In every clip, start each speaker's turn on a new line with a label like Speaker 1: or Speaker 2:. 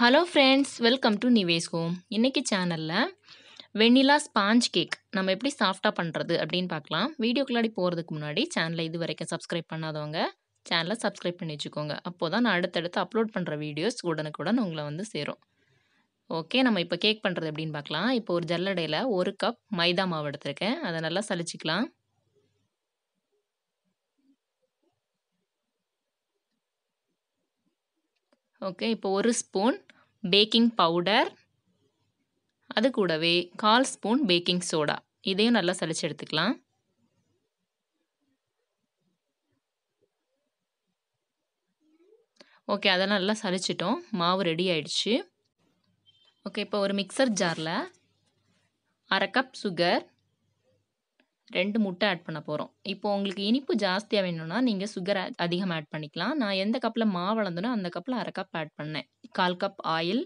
Speaker 1: hello friends welcome to நிவேஸ் home இன்றைக்கி சேனலில் வெண்ணிலா ஸ்பாஞ்ச் கேக் நம்ம எப்படி சாஃப்டாக பண்ணுறது அப்படின்னு பார்க்கலாம் வீடியோக்குள்ளாடி போகிறதுக்கு முன்னாடி சேனலை இது வரைக்கும் சப்ஸ்கிரைப் பண்ணாதவங்க சேனலை சப்ஸ்கிரைப் பண்ணி வச்சுக்கோங்க அப்போ தான் நான் அடுத்தடுத்து அப்லோட் பண்ணுற வீடியோஸ் உடனுக்குடன் உங்களை வந்து சேரும் ஓகே நம்ம இப்போ கேக் பண்ணுறது அப்படின்னு பார்க்கலாம் இப்போ ஒரு ஜல்லடையில் ஒரு கப் மைதா மாவு எடுத்திருக்கேன் அதை நல்லா சளிச்சிக்கலாம் ஓகே இப்போ ஒரு ஸ்பூன் பேக்கிங் பவுடர் அது கூடவே கால் ஸ்பூன் பேக்கிங் சோடா இதையும் நல்லா சளிச்சு எடுத்துக்கலாம் ஓகே அதெல்லாம் நல்லா சளிச்சிட்டோம் மாவு ரெடி ஆயிடுச்சு ஓகே இப்போ ஒரு மிக்சர் ஜாரில் அரை கப் சுகர் ரெண்டு முட்டை ஆட் பண்ண போகிறோம் இப்போ உங்களுக்கு இனிப்பு ஜாஸ்தியாக வேணும்னா நீங்கள் சுகர் அதிகமாக ஆட் பண்ணிக்கலாம் நான் எந்த கப்பில் மாவு வளர்ந்தனோ அந்த கப்பில் அரை கப் ஆட் பண்ணேன் கால் கப் ஆயில்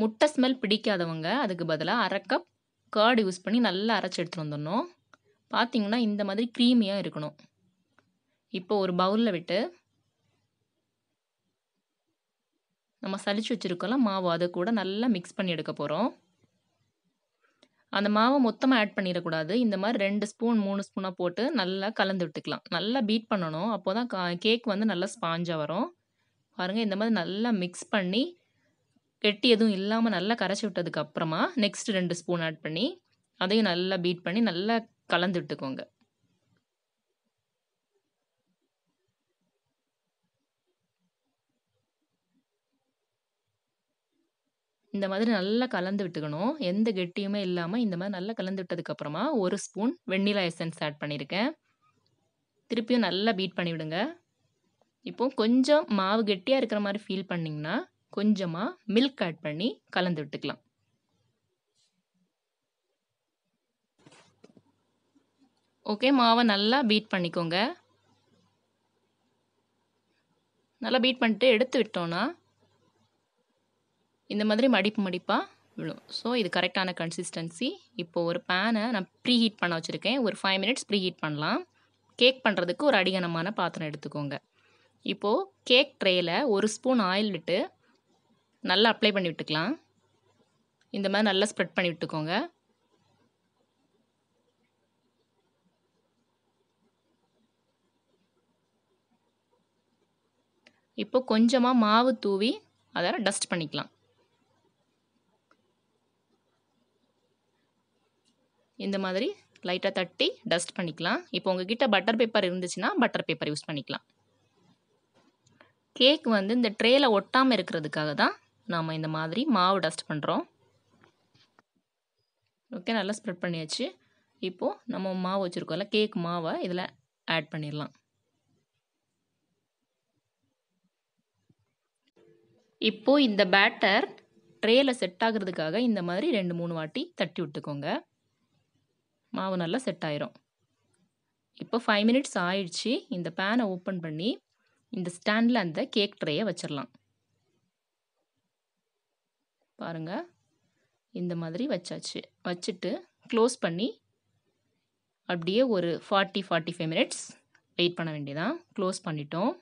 Speaker 1: முட்டை ஸ்மெல் பிடிக்காதவங்க அதுக்கு பதிலாக அரை கப் கேர்டு யூஸ் பண்ணி நல்லா அரைச்சி எடுத்துகிட்டு வந்துடணும் பார்த்தீங்கன்னா இந்த மாதிரி க்ரீமியாக இருக்கணும் இப்போ ஒரு பவுலில் விட்டு நம்ம சளிச்சு வச்சுருக்கோம்ல மாவு அதை கூட நல்லா மிக்ஸ் பண்ணி எடுக்க போகிறோம் அந்த மாவை மொத்தமாக ஆட் பண்ணிடக்கூடாது இந்த மாதிரி ரெண்டு ஸ்பூன் மூணு ஸ்பூனாக போட்டு நல்லா கலந்து விட்டுக்கலாம் நல்லா பீட் பண்ணணும் அப்போ தான் கா கேக் வந்து நல்லா ஸ்பாஞ்சாக வரும் பாருங்கள் இந்த மாதிரி நல்லா மிக்ஸ் பண்ணி கெட்டி எதுவும் இல்லாமல் நல்லா கரைச்சி விட்டதுக்கு அப்புறமா நெக்ஸ்ட் ரெண்டு ஸ்பூன் ஆட் பண்ணி அதையும் நல்லா பீட் பண்ணி நல்லா கலந்து விட்டுக்கோங்க இந்த மாதிரி நல்லா கலந்து விட்டுக்கணும் எந்த கெட்டியுமே இல்லாமல் இந்த மாதிரி நல்லா கலந்து விட்டதுக்கப்புறமா ஒரு ஸ்பூன் வெண்ணிலா எசன்ஸ் ஆட் பண்ணியிருக்கேன் திருப்பியும் நல்லா பீட் பண்ணிவிடுங்க இப்போது கொஞ்சம் மாவு கெட்டியாக இருக்கிற மாதிரி ஃபீல் பண்ணிங்கன்னா கொஞ்சமாக மில்க் ஆட் பண்ணி கலந்து விட்டுக்கலாம் ஓகே மாவை நல்லா பீட் பண்ணிக்கோங்க நல்லா பீட் பண்ணிட்டு எடுத்து விட்டோன்னா இந்த மாதிரி மடிப்பு மடிப்பாக விழும் ஸோ இது கரெக்டான கன்சிஸ்டன்சி இப்போது ஒரு பேனை நான் ப்ரீ ஹீட் பண்ண வச்சுருக்கேன் ஒரு ஃபைவ் மினிட்ஸ் ப்ரீ ஹீட் பண்ணலாம் கேக் பண்ணுறதுக்கு ஒரு அடிகனமான பாத்திரம் எடுத்துக்கோங்க இப்போது கேக் ட்ரேயில் ஒரு ஸ்பூன் ஆயில் விட்டு நல்லா அப்ளை பண்ணி விட்டுக்கலாம் இந்த மாதிரி நல்லா ஸ்ப்ரெட் பண்ணி விட்டுக்கோங்க இப்போ கொஞ்சமாக மாவு தூவி அதை டஸ்ட் பண்ணிக்கலாம் இந்த மாதிரி லைட்டாக தட்டி டஸ்ட் பண்ணிக்கலாம் இப்போ உங்ககிட்ட பட்டர் பேப்பர் இருந்துச்சுன்னா பட்டர் பேப்பர் யூஸ் பண்ணிக்கலாம் கேக் வந்து இந்த ட்ரேயில் ஒட்டாமல் இருக்கிறதுக்காக தான் நாம் இந்த மாதிரி மாவு டஸ்ட் பண்ணுறோம் ஓகே நல்லா ஸ்ப்ரெட் பண்ணியாச்சு இப்போது நம்ம மாவு வச்சுருக்கோம்ல கேக் மாவை இதில் ஆட் பண்ணிடலாம் இப்போது இந்த பேட்டர் ட்ரேயில் செட் ஆகிறதுக்காக இந்த மாதிரி ரெண்டு மூணு வாட்டி தட்டி விட்டுக்கோங்க மாவு நல்லா செட் ஆயிரும் இப்போ ஃபைவ் மினிட்ஸ் ஆயிடுச்சு இந்த பேனை ஓப்பன் பண்ணி இந்த ஸ்டாண்டில் அந்த கேக் ட்ரேயை வச்சிடலாம் பாருங்கள் இந்த மாதிரி வச்சாச்சு வச்சுட்டு க்ளோஸ் பண்ணி அப்படியே ஒரு forty forty five minutes wait பண்ண வேண்டியதான் க்ளோஸ் பண்ணிட்டோம்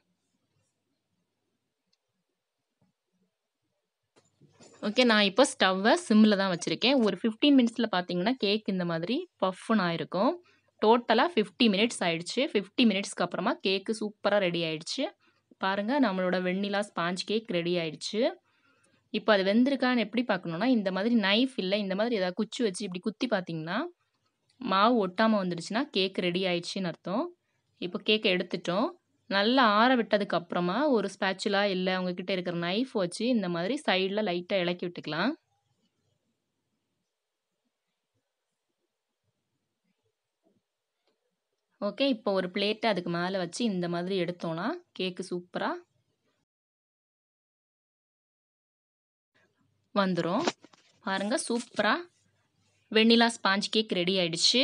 Speaker 1: ஓகே நான் இப்போ ஸ்டவ்வை சிம்மில் தான் வச்சுருக்கேன் ஒரு ஃபிஃப்டீன் மினிட்ஸில் பார்த்தீங்கன்னா கேக் இந்த மாதிரி பஃப்னு ஆகிருக்கும் டோட்டலாக ஃபிஃப்டி மினிட்ஸ் ஆகிடுச்சு ஃபிஃப்டி மினிட்ஸ்க்கு அப்புறமா கேக்கு சூப்பராக ரெடி ஆகிடுச்சு பாருங்கள் நம்மளோட வெண்ணிலா ஸ்பாஞ்ச் கேக் ரெடி ஆகிடுச்சு இப்போ அது வெந்திருக்கான்னு எப்படி பார்க்கணுன்னா இந்த மாதிரி நைஃப் இல்லை இந்த மாதிரி ஏதாவது குச்சி வச்சு இப்படி குத்தி பார்த்தீங்கன்னா மாவு ஒட்டாமல் வந்துடுச்சுன்னா கேக் ரெடி ஆகிடுச்சின்னு அர்த்தம் இப்போ கேக்கை எடுத்துட்டோம் நல்லா ஆற விட்டதுக்கப்புறமா ஒரு ஸ்பேச்சுலா இல்லை உங்ககிட்ட இருக்கிற நைஃப் வச்சு இந்த மாதிரி சைடில் லைட்டாக இலக்கி விட்டுக்கலாம் ஓகே இப்போ ஒரு பிளேட்டை அதுக்கு மேலே வச்சு இந்த மாதிரி எடுத்தோன்னா கேக்கு சூப்பராக வந்துடும் பாருங்கள் சூப்பராக வெண்ணிலா ஸ்பாஞ்ச் கேக் ரெடி ஆயிடுச்சு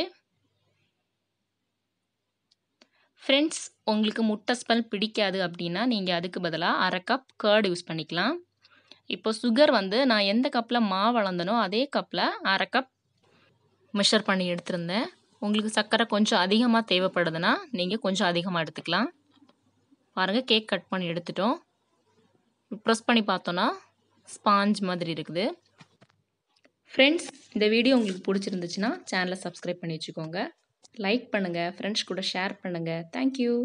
Speaker 1: ஃப்ரெண்ட்ஸ் உங்களுக்கு முட்டை ஸ்மெல் பிடிக்காது அப்படின்னா நீங்கள் அதுக்கு பதிலாக அரை கப் கேர்டு யூஸ் பண்ணிக்கலாம் இப்போ சுகர் வந்து நான் எந்த கப்பில் மா வளர்ந்தனோ அதே கப்பில் அரை கப் மெஷர் பண்ணி எடுத்திருந்தேன் உங்களுக்கு சர்க்கரை கொஞ்சம் அதிகமாக தேவைப்படுதுன்னா நீங்கள் கொஞ்சம் அதிகமாக எடுத்துக்கலாம் பாருங்கள் கேக் கட் பண்ணி எடுத்துட்டோம் ப்ரெஸ் பண்ணி பார்த்தோன்னா ஸ்பாஞ்ச் மாதிரி இருக்குது ஃப்ரெண்ட்ஸ் இந்த வீடியோ உங்களுக்கு பிடிச்சிருந்துச்சுன்னா சேனலை சப்ஸ்கிரைப் பண்ணி வச்சுக்கோங்க லைக் பண்ணுங்கள் ஃப்ரெண்ட்ஸ் கூட ஷேர் பண்ணுங்கள் தேங்க்யூ